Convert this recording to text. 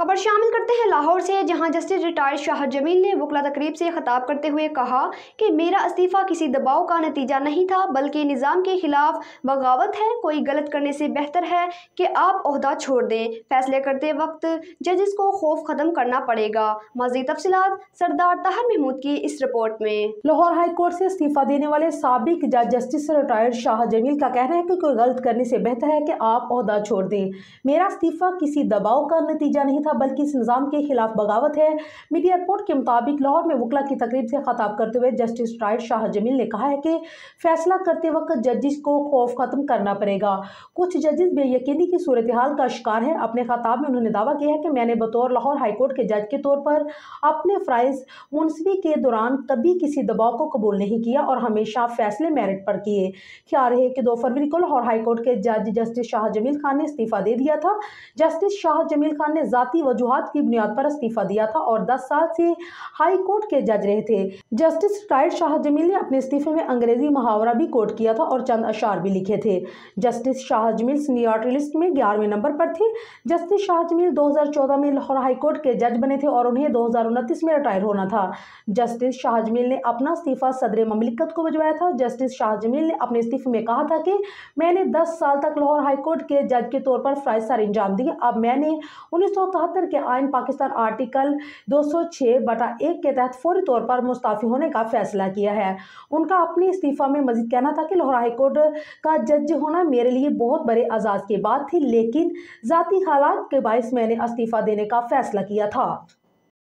खबर शामिल करते हैं लाहौर से जहां जस्टिस रिटायर्ड शाह जमील ने वकला तकरीब से खताब करते हुए कहा कि मेरा इस्तीफ़ा किसी दबाव का नतीजा नहीं था बल्कि निज़ाम के ख़िलाफ़ बगावत है कोई गलत करने से बेहतर है कि आप अहदा छोड़ दें फैसले करते वक्त जजिस को खौफ ख़त्म करना पड़ेगा मजीद तफसलत सरदार ताहर महमूद की इस रिपोर्ट में लाहौर हाई कोर्ट से इस्तीफ़ा देने वाले सबक जज जस्टिस रिटायर्ड शाह जमील का कहना है कि कोई गलत करने से बेहतर है कि आप अहदा छोड़ दें मेरा इस्तीफ़ा किसी दबाव का नतीजा नहीं था था बल्कि इस निज़ाम के खिलाफ बगावत है मीडिया रिपोर्ट के मुताबिक लाहौर में वकला की तकरीब से खताब करते हुए जस्टिस राइट शाह जमील ने कहा है कि फैसला करते वक्त जजिस को खौफ ख़त्म करना पड़ेगा कुछ जजिस बेयकीनी की सूरत हाल का शिकार है अपने खताब में उन्होंने दावा किया है कि मैंने बतौर लाहौर हाईकोर्ट के जज के तौर पर अपने फ़्राइज मुनसवी के दौरान कभी किसी दबाव को कबूल नहीं किया और हमेशा फैसले मेरिट पर किए क्या रहे कि दो फरवरी को लाहौर हाईकोर्ट के जज जस्टिस शाह जमील खान ने इस्तीफ़ा दे दिया था जस्टिस शाह जमील खान ने ज़ात जाती वजूहत की बुनियाद पर इस्तीफा दिया था और दस साल से हाई कोर्ट के जज रहे थे जस्टिस रिटायर्ड शाह जमील ने अपने इस्तीफे में अंग्रेजी मुहावरा भी कोट किया था और चंद अशार भी लिखे थे justice Shah Jamil senior list में ग्यारहवें नंबर पर थे जस्टिस शाह जमील दो में लाहौर हाईकोर्ट के जज बने थे और उन्हें दो में रिटायर होना था जस्टिस शाह जमील ने अपना इस्तीफा सदर ममलिकत को भिजवाया था जस्टिस शाह जमील ने अपने इस्तीफे में कहा था कि मैंने दस साल तक लाहौर हाईकोर्ट के जज के तौर पर फ्राइज सर अंजाम दिए अब मैंने उन्नीस सत्तर के आयन पाकिस्तान आर्टिकल 206 बटा एक के तहत फौरी तौर पर मुस्ताफ़ी होने का फैसला किया है उनका अपने इस्तीफ़ा में मजीद कहना था कि लाहौर हाईकोर्ट का जज होना मेरे लिए बहुत बड़े आज़ाद की बात थी लेकिन ज़ाती हालात के बायस मैंने इस्तीफ़ा देने का फैसला किया था